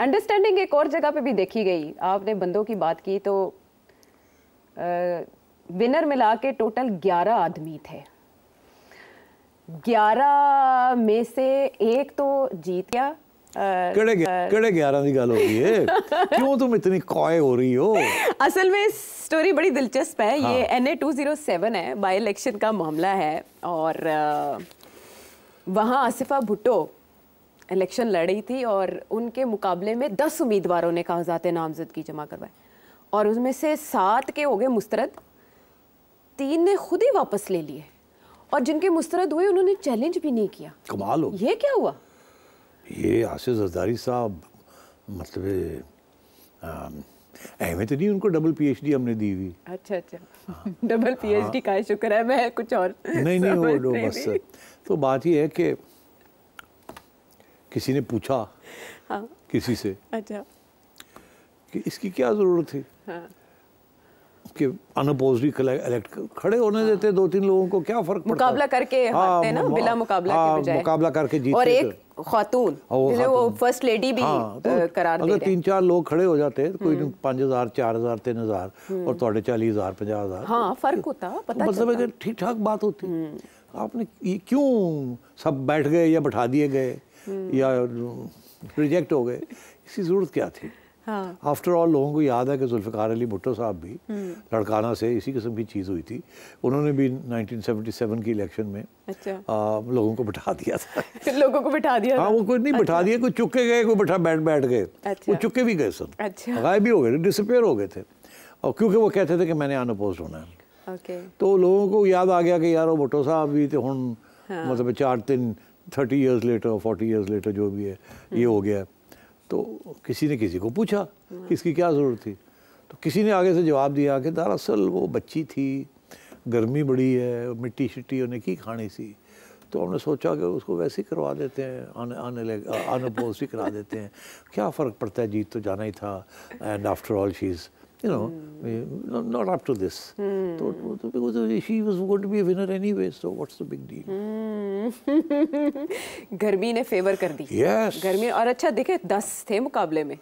Understanding एक और जगह पे भी देखी गई आपने बंदों की बात की तो विनर मिला के टोटल ग्यारह आदमी थे ग्यारह में से एक तो जीत गया स्टोरी बड़ी दिलचस्प है हाँ. ये N A two zero seven है बाई इलेक्शन का मामला है और वहाँ आसिफा भुट्टो इलेक्शन लड़ी थी और उनके मुकाबले में दस उम्मीदवारों ने कागजात नामजदगी जमा करवाए और उसमें से सात के हो गए मुस्तरद तीन ने खुद ही वापस ले लिए और जिनके मुस्तरद हुए उन्होंने चैलेंज भी नहीं किया कमाल हो ये क्या हुआ ये आसिफ जरदारी साहब मतलब अहमियत नहीं उनको डबल पीएचडी हमने दी हुई अच्छा अच्छा हाँ। डबल पीएचडी का शुक्र है मैं कुछ और नहीं नहीं वो बस तो बात ये है कि किसी ने पूछा हाँ। किसी से अच्छा कि इसकी क्या ज़रूरत थी हाँ। कि अनपोज इलेक्ट खड़े होने हाँ। देते दो तीन लोगों को क्या फर्क मुकाबला करके हाँ, ना बिला मुकाबला हाँ, के मुकाबला करके जीते और एक खातून वो फर्स्ट लेडी भी हाँ, तो करार अगर तीन चार लोग खड़े हो जाते कोई हम्म। पांच हज़ार चार हज़ार तीन हज़ार हम्म। और थोड़े चालीस हज़ार पचास हज़ार हाँ तो फर्क होता मतलब ठीक ठाक बात होती हम्म। आपने क्यों सब बैठ गए या बैठा दिए गए हम्म। या रिजेक्ट हो गए इसकी ज़रूरत क्या थी आफ्टर हाँ। ऑल लोगों को याद है कि जुल्फ़ार अली भुट्टो साहब भी हम्म। लड़काना से इसी किस्म की चीज़ हुई थी उन्होंने भी 1977 की इलेक्शन में अच्छा। आ, लोगों को बिठा दिया था लोगों को बिठा दिया हाँ वो कोई नहीं अच्छा। बिठा दिया कोई चुके गए कोई बैठा बैठ बैठ गए अच्छा। वो चुके भी गए सब अच्छा। गायब भी हो गए डिसअपेयर हो गए थे और क्योंकि वो कहते थे कि मैंने अनपोज होना है तो लोगों को याद आ गया कि यार वो भुट्टो साहब भी तो हूँ हाँ। मतलब चार तीन thirty years later forty years later जो भी है ये हो गया तो किसी ने किसी को पूछा कि इसकी क्या ज़रूरत थी तो किसी ने आगे से जवाब दिया कि दरअसल वो बच्ची थी गर्मी बड़ी है मिट्टी शिट्टी उन्हें की खानी सी तो हमने सोचा कि उसको वैसे ही करवा देते हैं आने आने लगे आने पोस्ट ही करा देते हैं क्या फ़र्क पड़ता है जीत तो जाना ही था and after all she's you know, mm. not, not, up to this. Mm. So, because she was going to be a winner anyway, so what's the big deal? गर्मी ने फेवर कर दी yes. गर्मी और अच्छा देखे दस थे मुकाबले में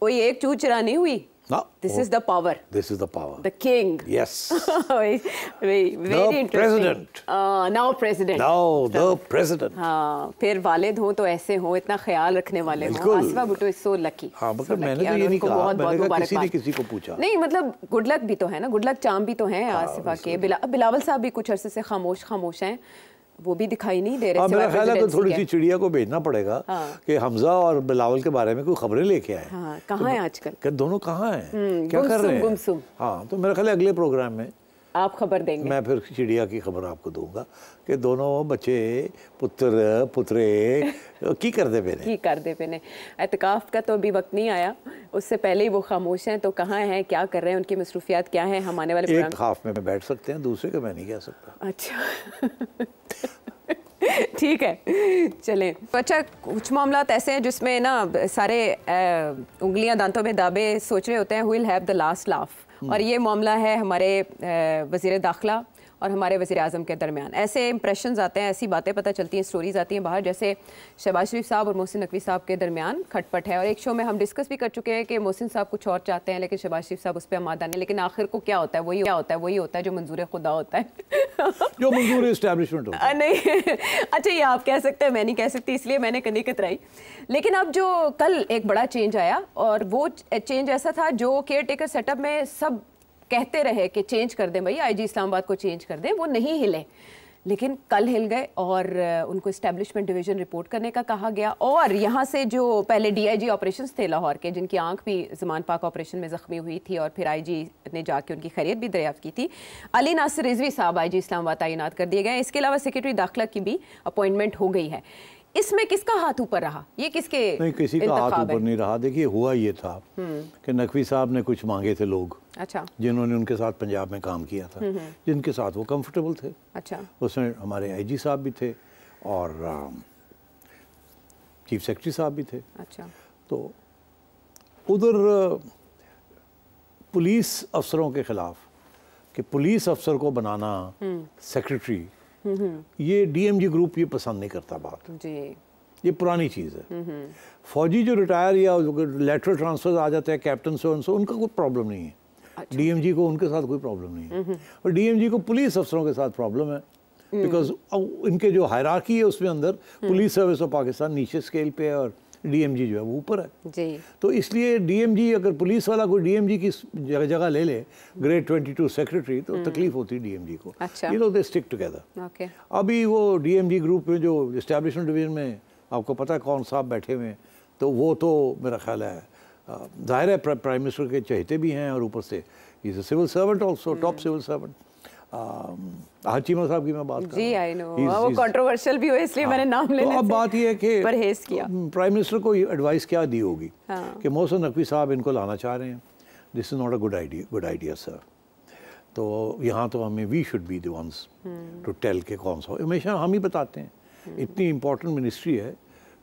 कोई एक चू चरा नहीं हुई No. This oh, is the power. This is the power. The king. Yes. very, very the interesting. president. Uh, now president. Now the president. हाँ फिर वालिद हो तो ऐसे हो इतना ख्याल रखने वाले हो आसवा भुट्टो इज सो लकी हाँ मगर मैंने तो ये नहीं कहा बहुत मैंने कहा किसी ने किसी को पूछा नहीं मतलब गुड लक भी तो है ना गुड लक चाम भी तो हैं हाँ, आसिफा के बिलावल साहब भी कुछ अरसे से खामोश खामोश हैं वो भी दिखाई नहीं दे रहे हाँ, मेरा ख्याल है तो थोड़ी सी चिड़िया को भेजना पड़ेगा हाँ। कि हमजा और बिलावल के बारे में कोई खबरें लेके आए हाँ, कहाँ तो है आजकल दोनों कहाँ है हम्म, क्या कर रहे हैं हाँ तो मेरा ख्याल अगले प्रोग्राम में आप खबर देंगे मैं फिर चिड़िया की खबर आपको दूंगा कि दोनों बच्चे पुत्र पुत्रे की कर दे पेने की कर दे पेने एहतिकाफ का तो अभी वक्त नहीं आया उससे पहले ही वो खामोश हैं तो कहाँ हैं क्या कर रहे हैं उनकी मसरूफियात क्या हैं हम आने वाले एक हाफ में बैठ सकते हैं दूसरे का मैं नहीं कह सकता अच्छा ठीक है चलें अच्छा कुछ मामला ऐसे हैं जिसमें ना सारे उंगलियां दांतों में दाबे सोच रहे होते हैं will have the last laugh और ये मामला है हमारे वजीर दाखिला और हमारे वज़ी अजम के दरमियान ऐसे इंप्रेशन आते हैं ऐसी बातें पता चलती हैं स्टोरीज़ आती हैं बाहर जैसे शहबाज शरीफ साहब और मोहसिन नकवी साहब के दरमियान खटपट है और एक शो में हम डिस्कस भी कर चुके हैं कि मोहसिन साहब कुछ और चाहते हैं लेकिन शहबाज शरीफ साहब उस पर आमादा नहीं लेकिन आखिर को क्या होता है वही क्या होता है वही होता है जो मंजूर खुदा होता है जो मंजूर इस्टेबलिशमेंट नहीं अच्छा ये आप कह सकते हैं मैं नहीं कह सकती इसलिए मैंने कनी कतराई लेकिन अब जो कल एक बड़ा चेंज आया और वो चेंज ऐसा था जो केयर टेकर सेटअप में सब कहते रहे कि चेंज कर दें भाई आईजी इस्लामाबाद को चेंज कर दें वो नहीं हिले लेकिन कल हिल गए और उनको इस्टेब्लिशमेंट डिवीज़न रिपोर्ट करने का कहा गया और यहाँ से जो पहले डीआईजी ऑपरेशंस थे लाहौर के जिनकी आंख भी जमान पाक ऑपरेशन में ज़ख्मी हुई थी और फिर आईजी ने जाके उनकी खैरियत भी दरियाफ्त की थी अली नासिर रिजवी साहब आईजी इस्लामाबाद तैनात कर दिए गए इसके अलावा सेक्रेटरी दाखिला की भी अपॉइंटमेंट हो गई है इसमें किसका हाथ ऊपर रहा ये किसके नहीं किसी का हाथ ऊपर नहीं रहा देखिए हुआ ये था हम्म। कि नकवी साहब ने कुछ मांगे थे लोग अच्छा जिन्होंने उनके साथ पंजाब में काम किया था हम्म, हम्म। जिनके साथ वो कंफर्टेबल थे अच्छा उसमें हमारे आईजी साहब भी थे और चीफ सेक्रेटरी साहब भी थे अच्छा तो उधर पुलिस अफसरों के ख़िलाफ़ कि पुलिस अफसर को बनाना सेक्रेटरी ये डीएमजी ग्रुप ये पसंद नहीं करता बात जी ये पुरानी चीज़ है फौजी जो रिटायर या लेटरल ट्रांसफर आ जाते हैं कैप्टन से उनसे उनका कोई प्रॉब्लम नहीं है अच्छा। को उनके साथ कोई प्रॉब्लम नहीं है और डीएमजी को पुलिस अफसरों के साथ प्रॉब्लम है बिकॉज हम्म। इनके जो हायराकी है उसमें अंदर पुलिस सर्विस ऑफ पाकिस्तान नीचे स्केल पे है और डीएमजी जो है वो ऊपर है जी तो इसलिए डीएमजी अगर पुलिस वाला कोई डीएमजी की जगह जगह ले ले ग्रेड 22 सेक्रेटरी तो हम्म। तकलीफ होती है डीएमजी को अच्छा। ये लोग दे स्टिक टुगेदर ओके अभी वो डीएमजी ग्रुप में जो इस्टेब्लिशमेंट डिवीजन में आपको पता है कौन साहब बैठे हुए हैं तो वो तो मेरा ख्याल है जाहिर है प्राइम मिनिस्टर के चहते भी हैं और ऊपर से is civil servant also top civil servant हाचिमा साहब की मैं बात जी आई नो वो कंट्रोवर्शियल भी हुए इसलिए मैंने नाम तो लेने तो अब बात ये है कि परहेज किया प्राइम मिनिस्टर को एडवाइस क्या दी होगी हाँ। कि मोहसन नकवी साहब इनको लाना चाह रहे हैं this is not a good idea good idea sir तो यहाँ तो हमें we should be dunce to tell के कौन सा हमेशा हम ही बताते हैं हम्म। इतनी इम्पोर्टेंट मिनिस्ट्री है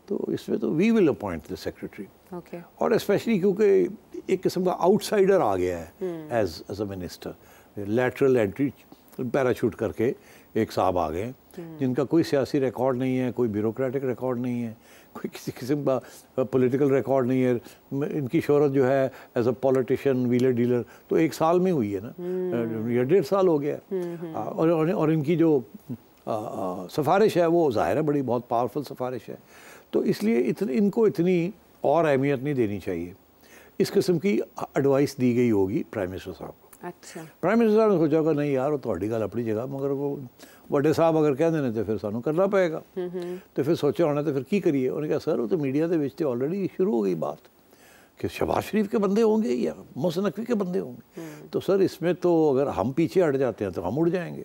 तो इसमें तो we will appoint the secretary और स्पेशली क्योंकि एक किस्म का आउटसाइडर आ गया है as as a minister lateral entry तो पैराशूट करके एक साहब आ गए जिनका कोई सियासी रिकॉर्ड नहीं है कोई ब्यूरोक्रेटिक रिकॉर्ड नहीं है कोई किसी किस्म का पॉलिटिकल रिकॉर्ड नहीं है इनकी शहरत जो है as a politician wheeler dealer तो एक साल में हुई है ना या हम्म। डेढ़ साल हो गया हम्म, हम्म। और, और और इनकी जो सिफारिश सफारिश है वो ज़ाहिर है बड़ी बहुत पावरफुल सफारिश है तो इसलिए इतन, इनको इतनी और अहमियत नहीं देनी चाहिए इस किस्म की एडवाइस दी गई होगी प्राइम मिनिस्टर साहब अच्छा प्राइम मिनिस्टर साहब ने सोचा नहीं यार ਯਾਰ ਉਹ गल अपनी जगह मगर वो ਉਹ साहब अगर कह देने तो फिर सू करना पेगा तो फिर सोचा होना तो फिर की करिए उन्हें कहा सर वो तो मीडिया के ਦੇ ਵਿੱਚ ਤੇ ਆਲਰੇਡੀ ਸ਼ੁਰੂ कि शबाज शरीफ के बंदे होंगे या मोहसिन नकवी के बंदे होंगे तो सर इसमें तो अगर हम पीछे हट जाते हैं तो हम उड़ जाएंगे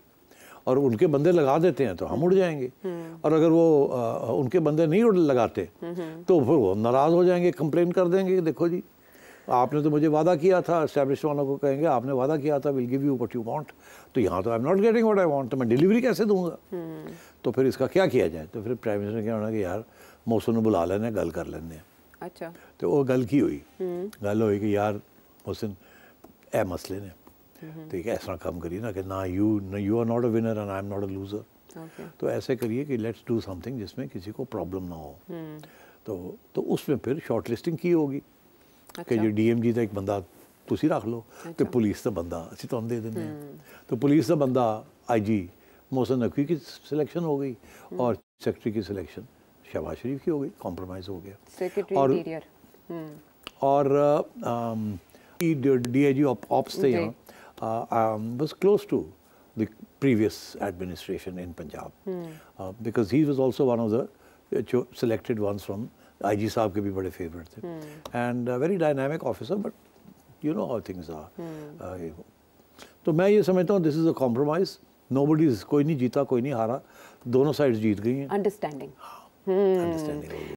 और उनके बंदे लगा देते हैं तो हम उड़ जाएंगे और अगर वो आ, उनके बंदे नहीं उड़ लगाते तो फिर वो नाराज़ हो जाएंगे कंप्लेन कर देंगे देखो जी आपने तो मुझे वादा किया था स्टैब्लिश वालों को कहेंगे आपने वादा किया था will give you what you want तो यहाँ तो I am not getting what I want तो मैं डिलीवरी कैसे दूंगा हम्म। तो फिर इसका क्या किया जाए तो फिर प्राइम मिनिस्टर ने क्या होना कि यार मौसम बुला लेने गल कर लेने अच्छा तो वो गल की हुई हम्म। गल हुई कि यार मोहसिन ए मसले ने हम्म। तो ऐसा काम करिए ना कि ना you you are not a winner and I am not a loser Okay. तो ऐसे करिए कि लेट्स डू समथिंग जिसमें किसी को प्रॉब्लम ना हो तो तो उसमें फिर शॉर्ट लिस्टिंग की होगी अच्छा। कि जो ਕਿ ਜੇ ਡੀਐਮਜੀ ਦਾ ਇੱਕ ਬੰਦਾ ਤੁਸੀਂ ਰੱਖ ਲਓ तो पुलिस का बंदा ਅਸੀਂ तुम दे दें तो पुलिस का बंदा आई जी मोहसन नकवी की सिलेक्शन हो गई हम्म। और सेक्रेटरी की सिलेक्शन शहबाज शरीफ की हो गई कॉम्प्रोमाइज़ हो गया और हम्म। और डी आई जी ऑप्स थे यहाँ बस close to the previous administration in Punjab because he was also one of the selected ones from IG साहब के भी बड़े फेवरेट थे and very dynamic officer but you know how things are तो मैं ये समझता हूँ this is a compromise no कोई नहीं जीता कोई नहीं हारा दोनों साइड जीत गई हैं अंडरस्टैंडिंग हाँ, हम्म। अंडरस्टैंडिंग